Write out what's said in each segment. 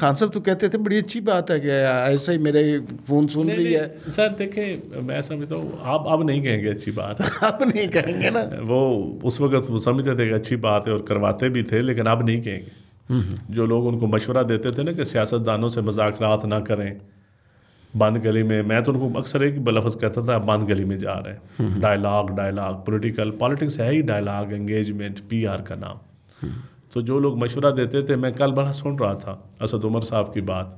खान साहब तो कहते थे बड़ी अच्छी बात है कि ऐसे ही मेरे फोन सुन रही है सर देखे मैं समझता हूँ आप अब नहीं कहेंगे अच्छी बात है आप नहीं कहेंगे ना वो उस वक्त वो समझते थे कि अच्छी बात है और करवाते भी थे लेकिन अब नहीं कहेंगे हम्म, हम्म। जो लोग उनको मशवरा देते थे ना कि सियासतदानों से मजाक ना करें बंद गली में मैं तो उनको अक्सर एक बलफज कहता था बंद गली में जा रहे हैं हम्म, डायलाग डायलाग पॉलिटिकल पॉलिटिक्स है ही डायलाग एंगेजमेंट पीआर का नाम तो जो लोग मशवरा देते थे मैं कल बड़ा सुन रहा था असद उमर साहब की बात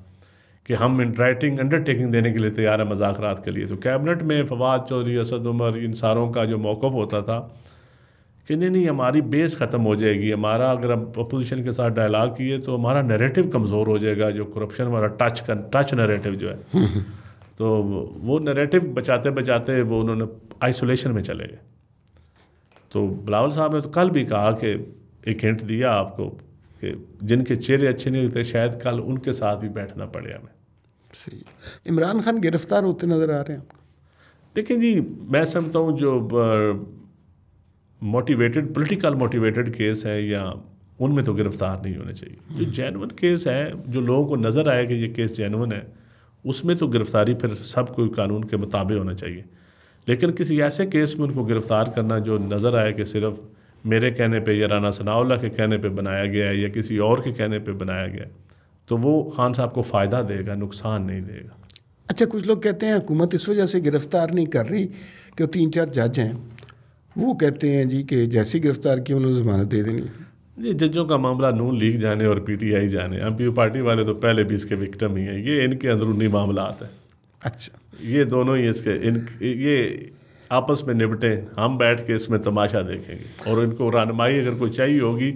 कि हम इंटराइटिंग अंडरटेकिंग देने के लिए तैयार हैं मजाक के लिए तो कैबिनेट में फवाद चौधरी असद उमर इन सारों का जो मौक़ होता था कि नहीं नहीं हमारी बेस ख़त्म हो जाएगी हमारा अगर हम अपोजिशन के साथ डायलाग किए तो हमारा नरेटिव कमज़ोर हो जाएगा जो करप्शन वाला टच का टच नरेटिव जो है तो वो नरेटिव बचाते बचाते वो उन्होंने आइसोलेशन में चले गए तो बिलावल साहब ने तो कल भी कहा कि एक हिंट दिया आपको कि जिनके चेहरे अच्छे नहीं होते शायद कल उनके साथ भी बैठना पड़े हमें सही इमरान खान गिरफ्तार होते नज़र आ रहे हैं आपको देखिए जी मैं समझता हूँ जो मोटिवेटेड पॉलिटिकल मोटिवेटेड केस है या उनमें तो गिरफ्तार नहीं होने चाहिए जो जैनवन हम्म। केस है जो लोगों को नज़र आया कि ये केस जैनवन है उसमें तो गिरफ्तारी फिर सब कोई कानून के मुताबिक होना चाहिए लेकिन किसी ऐसे केस में उनको गिरफ़्तार करना जो नज़र आए कि सिर्फ मेरे कहने पे या राना सनाउल्ला के कहने पे बनाया गया है या किसी और के कहने पे बनाया गया तो वो खान साहब को फ़ायदा देगा नुकसान नहीं देगा अच्छा कुछ लोग कहते हैं हुकूमत इस वजह से गिरफ़्तार नहीं कर रही कि तीन चार जज हैं वो कहते हैं जी कि जैसे गिरफ़्तार की उन्होंने ज़मानत दे देनी ये जजों का मामला नून लीग जाने और पीटीआई जाने एम पी पार्टी वाले तो पहले भी इसके विक्टम ही हैं ये इनके अंदरूनी मामला हैं अच्छा ये दोनों ही इसके इन ये आपस में निपटें हम बैठ के इसमें तमाशा देखेंगे और इनको रहनमाई अगर कोई चाहिए होगी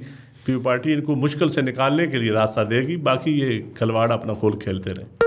तो ये पार्टी इनको मुश्किल से निकालने के लिए रास्ता देगी बाकी ये खलवाड़ अपना खोल खेलते रहें